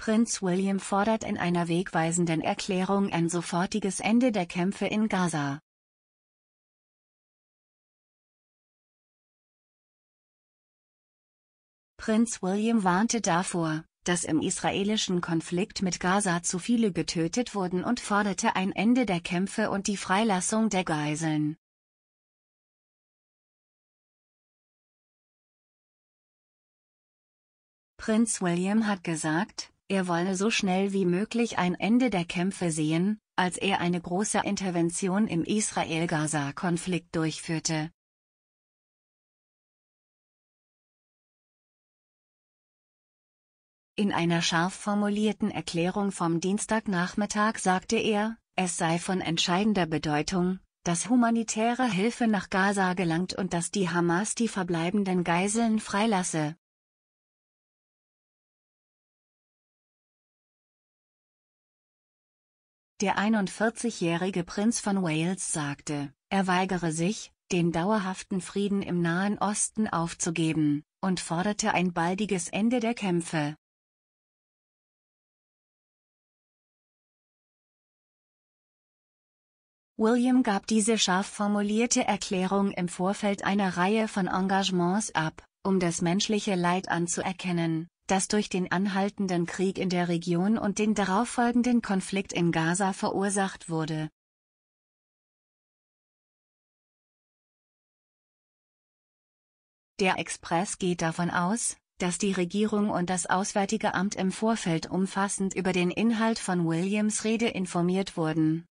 Prinz William fordert in einer wegweisenden Erklärung ein sofortiges Ende der Kämpfe in Gaza. Prinz William warnte davor, dass im israelischen Konflikt mit Gaza zu viele getötet wurden und forderte ein Ende der Kämpfe und die Freilassung der Geiseln. Prinz William hat gesagt, er wolle so schnell wie möglich ein Ende der Kämpfe sehen, als er eine große Intervention im Israel-Gaza-Konflikt durchführte. In einer scharf formulierten Erklärung vom Dienstagnachmittag sagte er, es sei von entscheidender Bedeutung, dass humanitäre Hilfe nach Gaza gelangt und dass die Hamas die verbleibenden Geiseln freilasse. Der 41-jährige Prinz von Wales sagte, er weigere sich, den dauerhaften Frieden im Nahen Osten aufzugeben, und forderte ein baldiges Ende der Kämpfe. William gab diese scharf formulierte Erklärung im Vorfeld einer Reihe von Engagements ab, um das menschliche Leid anzuerkennen, das durch den anhaltenden Krieg in der Region und den darauffolgenden Konflikt in Gaza verursacht wurde. Der Express geht davon aus, dass die Regierung und das Auswärtige Amt im Vorfeld umfassend über den Inhalt von Williams Rede informiert wurden.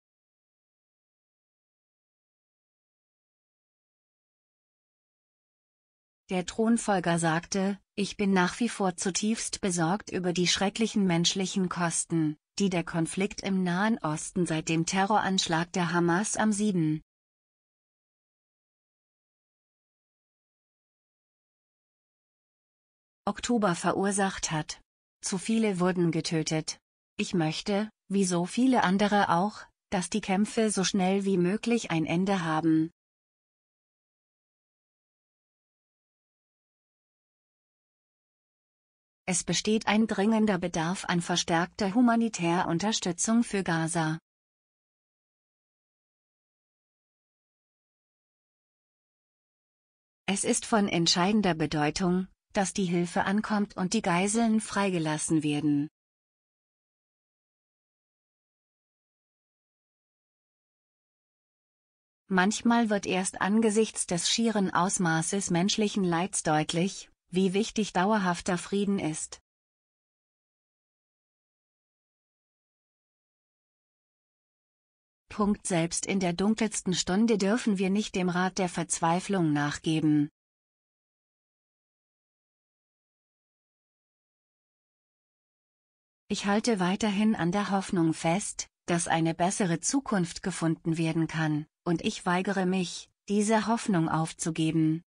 Der Thronfolger sagte, ich bin nach wie vor zutiefst besorgt über die schrecklichen menschlichen Kosten, die der Konflikt im Nahen Osten seit dem Terroranschlag der Hamas am 7. Oktober verursacht hat. Zu viele wurden getötet. Ich möchte, wie so viele andere auch, dass die Kämpfe so schnell wie möglich ein Ende haben, Es besteht ein dringender Bedarf an verstärkter humanitärer Unterstützung für Gaza. Es ist von entscheidender Bedeutung, dass die Hilfe ankommt und die Geiseln freigelassen werden. Manchmal wird erst angesichts des schieren Ausmaßes menschlichen Leids deutlich, wie wichtig dauerhafter Frieden ist. Punkt selbst in der dunkelsten Stunde dürfen wir nicht dem Rat der Verzweiflung nachgeben. Ich halte weiterhin an der Hoffnung fest, dass eine bessere Zukunft gefunden werden kann, und ich weigere mich, diese Hoffnung aufzugeben.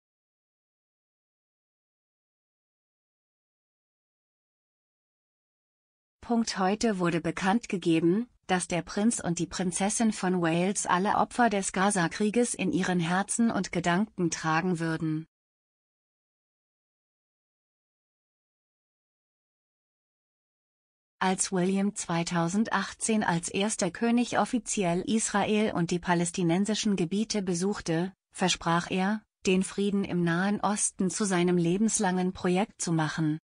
Heute wurde bekannt gegeben, dass der Prinz und die Prinzessin von Wales alle Opfer des Gaza-Krieges in ihren Herzen und Gedanken tragen würden. Als William 2018 als erster König offiziell Israel und die palästinensischen Gebiete besuchte, versprach er, den Frieden im Nahen Osten zu seinem lebenslangen Projekt zu machen.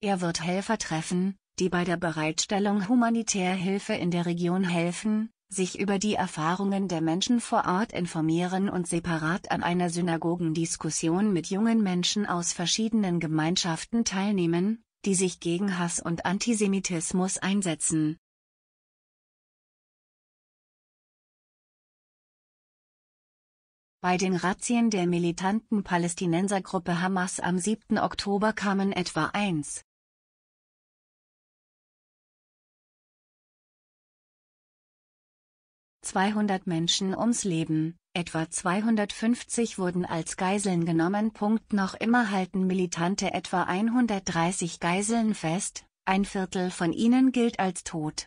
Er wird Helfer treffen, die bei der Bereitstellung humanitärer Hilfe in der Region helfen, sich über die Erfahrungen der Menschen vor Ort informieren und separat an einer Synagogendiskussion mit jungen Menschen aus verschiedenen Gemeinschaften teilnehmen, die sich gegen Hass und Antisemitismus einsetzen. Bei den Razzien der militanten Palästinensergruppe Hamas am 7. Oktober kamen etwa 1. 200 Menschen ums Leben, etwa 250 wurden als Geiseln genommen. Noch immer halten Militante etwa 130 Geiseln fest, ein Viertel von ihnen gilt als tot.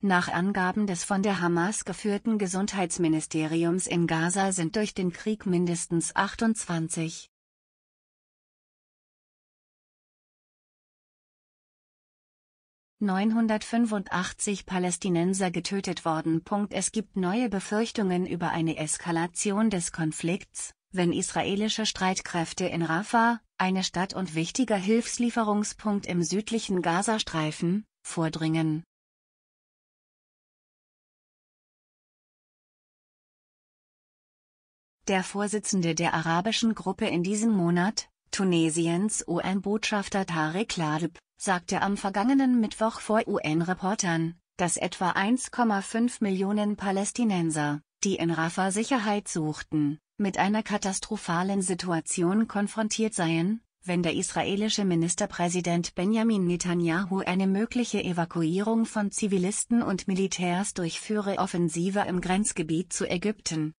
Nach Angaben des von der Hamas geführten Gesundheitsministeriums in Gaza sind durch den Krieg mindestens 28, 985 Palästinenser getötet worden. Es gibt neue Befürchtungen über eine Eskalation des Konflikts, wenn israelische Streitkräfte in Rafah, eine Stadt und wichtiger Hilfslieferungspunkt im südlichen Gazastreifen, vordringen. Der Vorsitzende der arabischen Gruppe in diesem Monat, Tunesiens UN-Botschafter Tarek Ladeb, sagte am vergangenen Mittwoch vor UN-Reportern, dass etwa 1,5 Millionen Palästinenser, die in Rafah Sicherheit suchten, mit einer katastrophalen Situation konfrontiert seien, wenn der israelische Ministerpräsident Benjamin Netanyahu eine mögliche Evakuierung von Zivilisten und Militärs durch Führeroffensive im Grenzgebiet zu Ägypten